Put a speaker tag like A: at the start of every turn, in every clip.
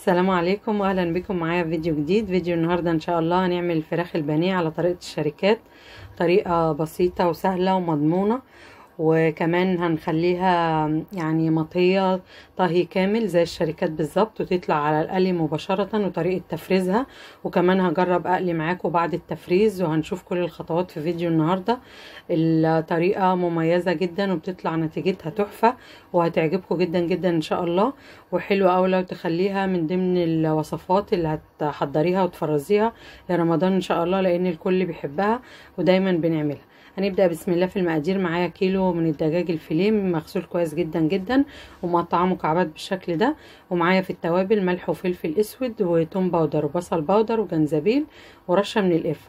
A: السلام عليكم واهلا بكم معايا في فيديو جديد فيديو النهارده ان شاء الله هنعمل الفراخ البانيه على طريقه الشركات طريقه بسيطه وسهله ومضمونه وكمان هنخليها يعني مطية طهي كامل زي الشركات بالظبط وتطلع على القلي مباشرة وطريقة تفريزها وكمان هجرب اقلي معاكم بعد التفريز وهنشوف كل الخطوات في فيديو النهاردة الطريقة مميزة جدا وبتطلع نتيجتها تحفة وهتعجبكم جدا جدا ان شاء الله وحلوة اوي لو تخليها من ضمن الوصفات اللي هتحضريها وتفرزيها لرمضان ان شاء الله لان الكل بيحبها ودايما بنعملها هنبدأ بسم الله في المقادير معايا كيلو من الدجاج الفيليه مغسول كويس جدا جدا ومقطعه مكعبات بالشكل ده ومعايا في التوابل ملح وفلفل اسود وتوم باودر وبصل باودر وجنزبيل ورشة من القرفة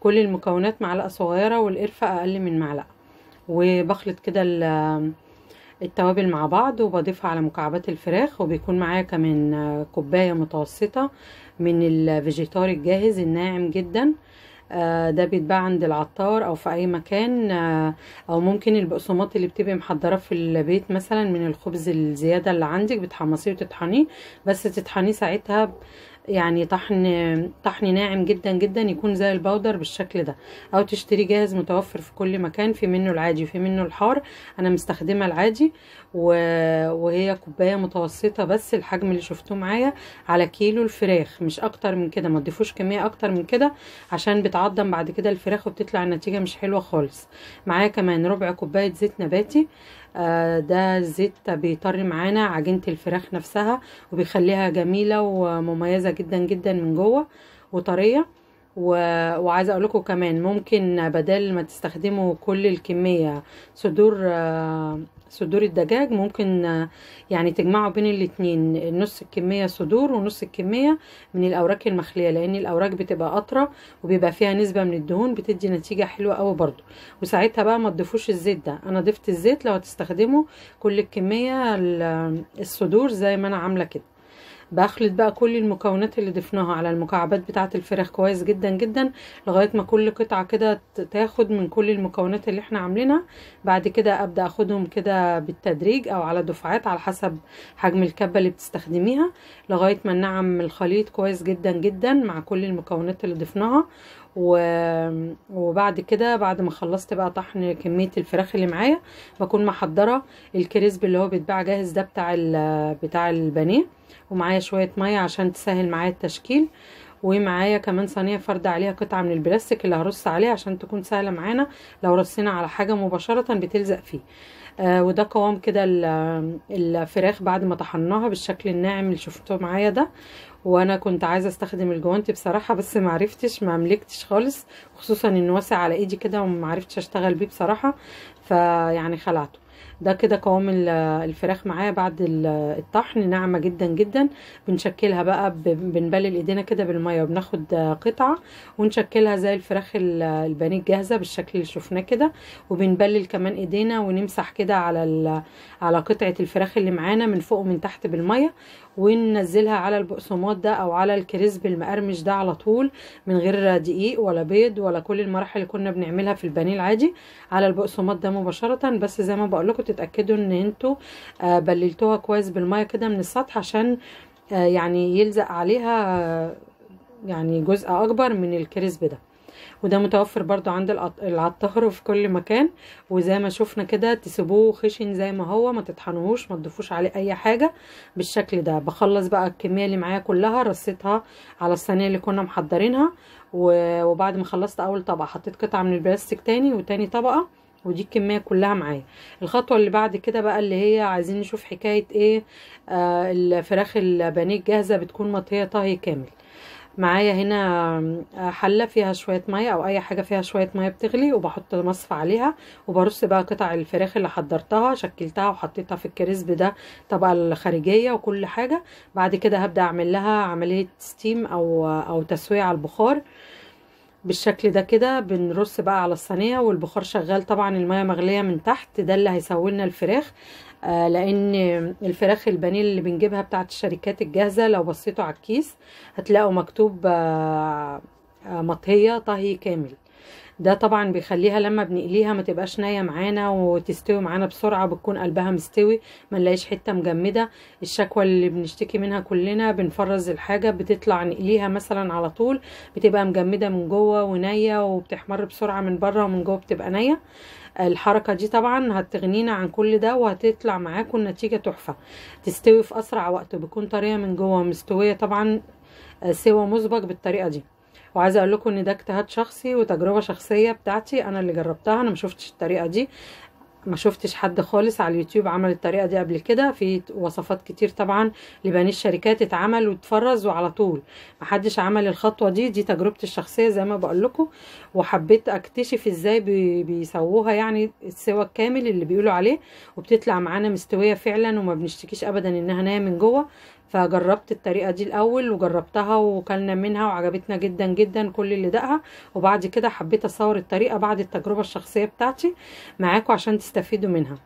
A: كل المكونات معلقة صغيرة والقرفة اقل من معلقة وبخلط كده التوابل مع بعض وبضيفها على مكعبات الفراخ وبيكون معايا كمان كوباية متوسطة من الفيجيتار الجاهز الناعم جدا آه، ده بيتباع عند العطار او في اي مكان آه، او ممكن البقسماط اللي بتبقي محضره في البيت مثلا من الخبز الزياده اللي عندك بتحمصيه وتطحنيه بس تطحنيه ساعتها يعني طحن طحن ناعم جدا جدا يكون زي الباودر بالشكل ده او تشتري جاهز متوفر في كل مكان في منه العادي في منه الحار انا مستخدمه العادي وهي كوبايه متوسطه بس الحجم اللي شفتوه معايا على كيلو الفراخ مش اكتر من كده ما تضيفوش كميه اكتر من كده عشان بتعضم بعد كده الفراخ وبتطلع النتيجه مش حلوه خالص معايا كمان ربع كوبايه زيت نباتي آه آه، ده الزيت بيطري معانا عجينة الفراخ نفسها وبيخليها جميلة ومميزة جدا جدا من جوه وطرية و... وعايزه اقول لكم كمان ممكن بدل ما تستخدموا كل الكميه صدور صدور الدجاج ممكن يعني تجمعوا بين الاتنين نص الكمية صدور ونص الكمية من الأوراق المخلية لأن الأوراق بتبقى أطرى وبيبقى فيها نسبة من الدهون بتدي نتيجة حلوة قوي برضو وساعتها بقى ما تضيفوش الزيت ده أنا ضفت الزيت لو هتستخدموا كل الكمية الصدور زي ما أنا عاملة كده بخلط بقى كل المكونات اللي ضفناها على المكعبات بتاعه الفراخ كويس جدا جدا لغايه ما كل قطعه كده تاخد من كل المكونات اللي احنا عاملينها بعد كده ابدا اخدهم كده بالتدريج او على دفعات على حسب حجم الكبه اللي بتستخدميها لغايه ما نعم الخليط كويس جدا جدا مع كل المكونات اللي ضفناها و... وبعد كده بعد ما خلصت بقى طحن كميه الفراخ اللي معايا بكون محضره الكريسب اللي هو بيتباع جاهز ده بتاع بتاع البانيه ومعايا شوية مية عشان تسهل معايا التشكيل ومعايا كمان صينيه فرد عليها قطعه من البلاستيك اللي هرص عليها عشان تكون سهله معانا لو رصينا على حاجه مباشره بتلزق فيه آه وده قوام كده الفراخ بعد ما طحناها بالشكل الناعم اللي شفتوه معايا ده وانا كنت عايزه استخدم الجوانتي بصراحه بس ما عرفتش ما ملكتش خالص خصوصا انه واسع على ايدي كده وما عرفتش اشتغل بيه بصراحه فيعني خلعته ده كده قوام الفراخ معايا بعد الطحن ناعمه جدا جدا بنشكلها بقى بنبلل ايدينا كده بالميه وبناخد قطعه ونشكلها زي الفراخ البانيه الجاهزه بالشكل اللي شفناه كده وبنبلل كمان ايدينا ونمسح كده على على قطعه الفراخ اللي معانا من فوق ومن تحت بالميه وننزلها على البقسماط ده او على الكريسب المقرمش ده على طول من غير دقيق ولا بيض ولا كل المراحل اللي كنا بنعملها في البانيه العادي على البقسماط ده مباشره بس زي ما بقول لكم تتاكدوا ان انتوا آه، بللتوها كويس بالميه كده من السطح عشان آه، يعني يلزق عليها آه، يعني جزء اكبر من الكريسب ده وده متوفر برضو عند العطار في كل مكان وزي ما شفنا كده تسيبوه خشن زي ما هو ما تطحنوهوش ما تضيفوش عليه اي حاجه بالشكل ده بخلص بقى الكميه اللي معايا كلها رصيتها على الصينيه اللي كنا محضرينها وبعد ما خلصت اول طبقه حطيت قطعه من البلاستيك تاني وتاني طبقه ودي الكميه كلها معايا الخطوه اللي بعد كده بقى اللي هي عايزين نشوف حكايه ايه آه الفراخ البانيه الجاهزه بتكون مطهيه طهي كامل معايا هنا آه، حلة فيها شوية مية او اي حاجة فيها شوية مية بتغلي وبحط مصفى عليها وبرص بقى قطع الفراخ اللي حضرتها شكلتها وحطيتها في الكريسب ده الطبقة الخارجية وكل حاجة بعد كده هبدأ اعمل لها عملية ستيم او آه، او تسوية على البخار بالشكل ده كده بنرص بقى على الصينيه والبخار شغال طبعا الميه مغليه من تحت ده اللي هيسوي لنا الفراخ آه لان الفراخ البانيه اللي بنجيبها بتاعه الشركات الجاهزه لو بصيتوا على الكيس هتلاقوا مكتوب آه آه مطهيه طهي كامل ده طبعا بيخليها لما بنقليها ما تبقاش نيه معانا وتستوي معانا بسرعه بتكون قلبها مستوي ما نلاقيش حته مجمده الشكوى اللي بنشتكي منها كلنا بنفرز الحاجه بتطلع نقليها مثلا على طول بتبقى مجمده من جوه ونيه وبتحمر بسرعه من بره ومن جوه بتبقى نيه الحركة دي طبعا هتغنينا عن كل ده وهتطلع معاكم نتيجة تحفة تستوي في أسرع وقت بتكون طرية من جوه مستوية طبعا سوى مسبق بالطريقة دي وعايزه اقول لكم ان ده اجتهاد شخصي وتجربه شخصيه بتاعتي انا اللي جربتها انا ما شفتش الطريقه دي ما شفتش حد خالص على اليوتيوب عمل الطريقه دي قبل كده في وصفات كتير طبعا لبني الشركات اتعمل واتفرز وعلى طول محدش عمل الخطوه دي دي تجربتي الشخصيه زي ما بقول لكم وحبيت اكتشف ازاي بي بيسووها يعني السوى الكامل اللي بيقولوا عليه وبتطلع معانا مستويه فعلا وما بنشتكيش ابدا انها نايه من جوه فجربت الطريقه دي الاول وجربتها وكلنا منها وعجبتنا جدا جدا كل اللي دقها وبعد كده حبيت اصور الطريقه بعد التجربه الشخصيه بتاعتي معاكم عشان تستفيدوا منها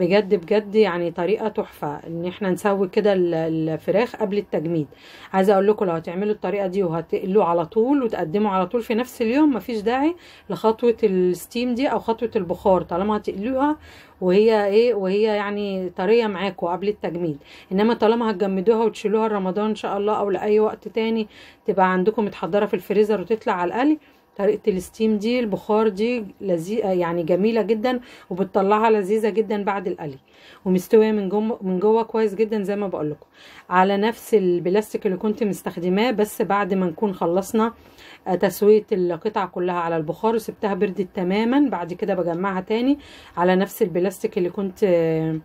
A: بجد بجد يعني طريقه تحفه ان احنا نسوي كده الفراخ قبل التجميد عايزه اقول لكم لو هتعملوا الطريقه دي وهتقلوه على طول وتقدموا على طول في نفس اليوم مفيش داعي لخطوه الستيم دي او خطوه البخار طالما هتقلوها وهي ايه وهي يعني طريه معاكم قبل التجميد انما طالما هتجمدوها وتشيلوها رمضان ان شاء الله او لاي وقت تاني تبقى عندكم متحضره في الفريزر وتطلع على القلي طريقه الستيم دي البخار دي لذيذه يعني جميله جدا وبتطلعها لذيذه جدا بعد القلي ومستويه من جوه من جوه كويس جدا زي ما بقول لكم على نفس البلاستيك اللي كنت مستخدماه بس بعد ما نكون خلصنا آه، تسويه القطعه كلها على البخار وسبتها بردت تماما بعد كده بجمعها تاني على نفس البلاستيك اللي كنت آه،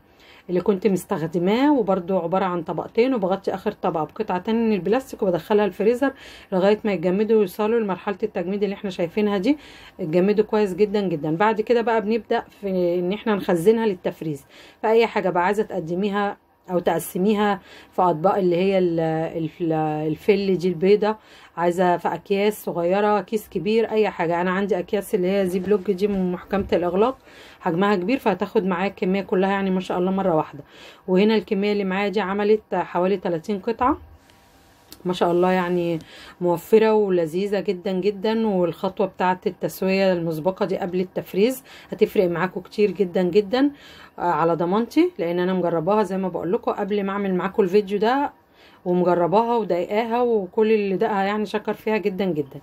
A: اللي كنت مستخدماه وبرده عباره عن طبقتين وبغطي اخر طبقه بقطعه تانية من البلاستيك وبدخلها الفريزر لغايه ما يتجمدوا ويوصلوا لمرحله التجميد اللي احنا شايفينها دي اتجمدوا كويس جدا جدا بعد كده بقى بنبدا في ان احنا نخزنها للتفريز فاي حاجه بقى عايزه تقدميها او تقسميها في اطباق اللي هي الفل دي البيضه عايزه في اكياس صغيره كيس كبير اي حاجه انا عندي اكياس اللي هي زي بلوك دي من محكمه الاغلاق حجمها كبير فهتاخد معايا الكميه كلها يعني ما شاء الله مره واحده وهنا الكميه اللي معايا دي عملت حوالي 30 قطعه ما شاء الله يعني موفرة ولذيذة جدا جدا والخطوة بتاعة التسوية المسبقة دي قبل التفريز هتفرق معاكم كتير جدا جدا آه، على ضمانتي لان انا مجرباها زي ما بقول لكم قبل ما اعمل معاكم الفيديو ده ومجرباها وضايقاها وكل اللي دقها يعني شكر فيها جدا جدا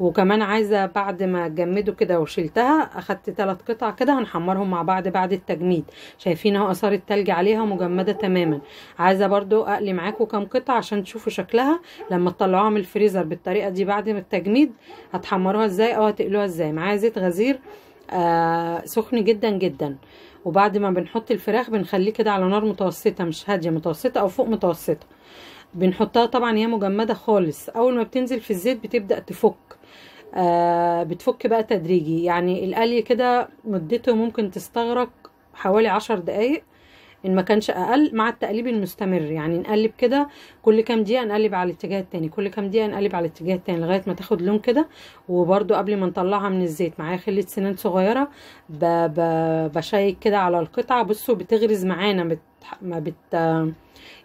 A: وكمان عايزه بعد ما جمدوا كده وشلتها اخدت ثلاث قطع كده هنحمرهم مع بعض بعد التجميد شايفين اهو اثار التلج عليها مجمده تماما عايزه برضو اقلي معاكم كام قطعه عشان تشوفوا شكلها لما تطلعوها من الفريزر بالطريقه دي بعد ما التجميد هتحمروها ازاي او هتقلوها ازاي معايا زيت غزير آه سخن جدا جدا وبعد ما بنحط الفراخ بنخليه كده على نار متوسطه مش هاديه متوسطه او فوق متوسطه بنحطها طبعا هي مجمده خالص اول ما بتنزل في الزيت بتبدا تفك آه بتفك بقى تدريجي يعني القلي كده مدته ممكن تستغرق حوالي عشر دقايق ان ما كانش اقل مع التقليب المستمر يعني نقلب كده كل كام دقيقه نقلب على الاتجاه التاني كل كام دقيقه نقلب على الاتجاه التاني لغايه ما تاخد لون كده وبرده قبل ما نطلعها من الزيت معايا خله سنان صغيره بشيك كده على القطعه بصوا بتغرز معانا بت... ما بت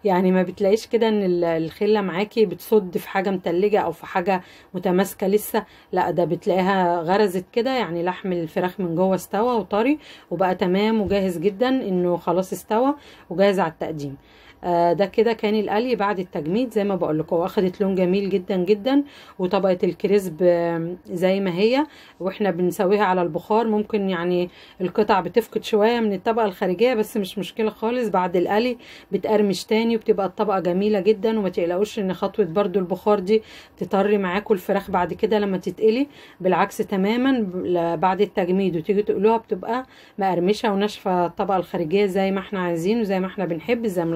A: يعني ما بتلاقيش كده ان الخله معاكي بتصد في حاجه متلجه او في حاجه متماسكه لسه لا ده بتلاقيها غرزت كده يعني لحم الفراخ من جوه استوى وطري وبقى تمام وجاهز جدا انه خلاص استوى وجاهز على التقديم آه، ده كده كان القلي بعد التجميد زي ما بقول لكم واخدت لون جميل جدا جدا وطبقه الكريسب زي ما هي واحنا بنسويها على البخار ممكن يعني القطع بتفقد شويه من الطبقه الخارجيه بس مش مشكله خالص بعد القلي بتقرمش تاني وبتبقى الطبقه جميله جدا وما تقلقوش ان خطوه برده البخار دي تطري معاكم الفراخ بعد كده لما تتقلي بالعكس تماما بعد التجميد وتيجي تقلوها بتبقى مقرمشه وناشفه الطبقه الخارجيه زي ما احنا عايزين وزي ما احنا بنحب زي ما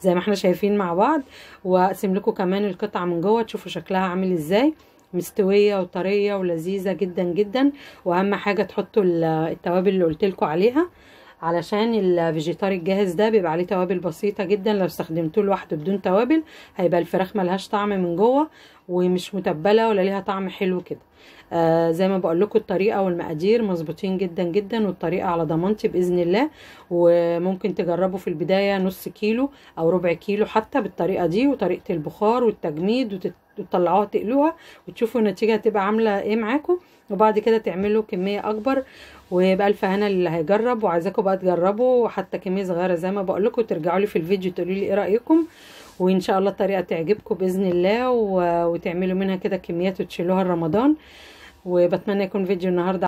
A: زي ما احنا شايفين مع بعض واقسم لكم كمان القطعه من جوه تشوفوا شكلها عامل ازاي مستويه وطريه ولذيذه جدا جدا واهم حاجه تحطوا التوابل اللي قلت عليها علشان الفيجيتار الجاهز ده بيبقى عليه توابل بسيطه جدا لو استخدمتوه لوحده بدون توابل هيبقى الفراخ ملهاش طعم من جوه ومش متبله ولا ليها طعم حلو كده آه زي ما بقول لكم الطريقه والمقادير مظبوطين جدا جدا والطريقه على ضمانتي باذن الله وممكن تجربوا في البدايه نص كيلو او ربع كيلو حتى بالطريقه دي وطريقه البخار والتجميد وتطلعوها تقلوها وتشوفوا النتيجه هتبقى عامله ايه معاكم وبعد كده تعملوا كمية اكبر وبألف هنا اللي هيجرب وعايزاكم بقى تجربوا حتى كمية صغيرة زي ما بقول لكم ترجعوا لي في الفيديو تقولوا لي ايه رأيكم وان شاء الله الطريقة تعجبكم بإذن الله وتعملوا منها كده كميات وتشيلوها لرمضان وبتمنى يكون فيديو النهاردة